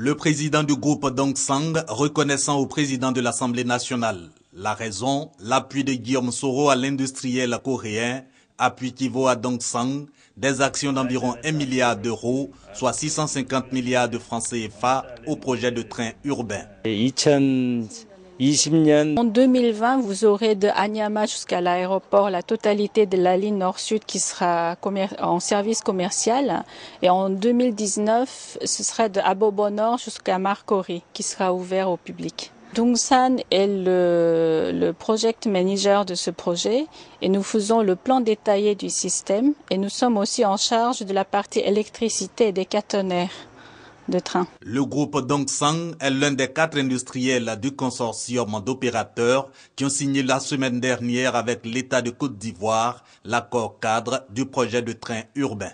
Le président du groupe Dong Sang reconnaissant au président de l'Assemblée nationale la raison, l'appui de Guillaume Soro à l'industriel coréen, appui qui vaut à Dong Sang des actions d'environ 1 milliard d'euros, soit 650 milliards de francs CFA au projet de train urbain. En 2020, vous aurez de Anyama jusqu'à l'aéroport la totalité de la ligne nord-sud qui sera en service commercial. Et en 2019, ce sera de Abobo Nord jusqu'à Marcory qui sera ouvert au public. Dongsan est le, project manager de ce projet et nous faisons le plan détaillé du système et nous sommes aussi en charge de la partie électricité et des caténaires. Le groupe Dongsang est l'un des quatre industriels du consortium d'opérateurs qui ont signé la semaine dernière avec l'État de Côte d'Ivoire l'accord cadre du projet de train urbain.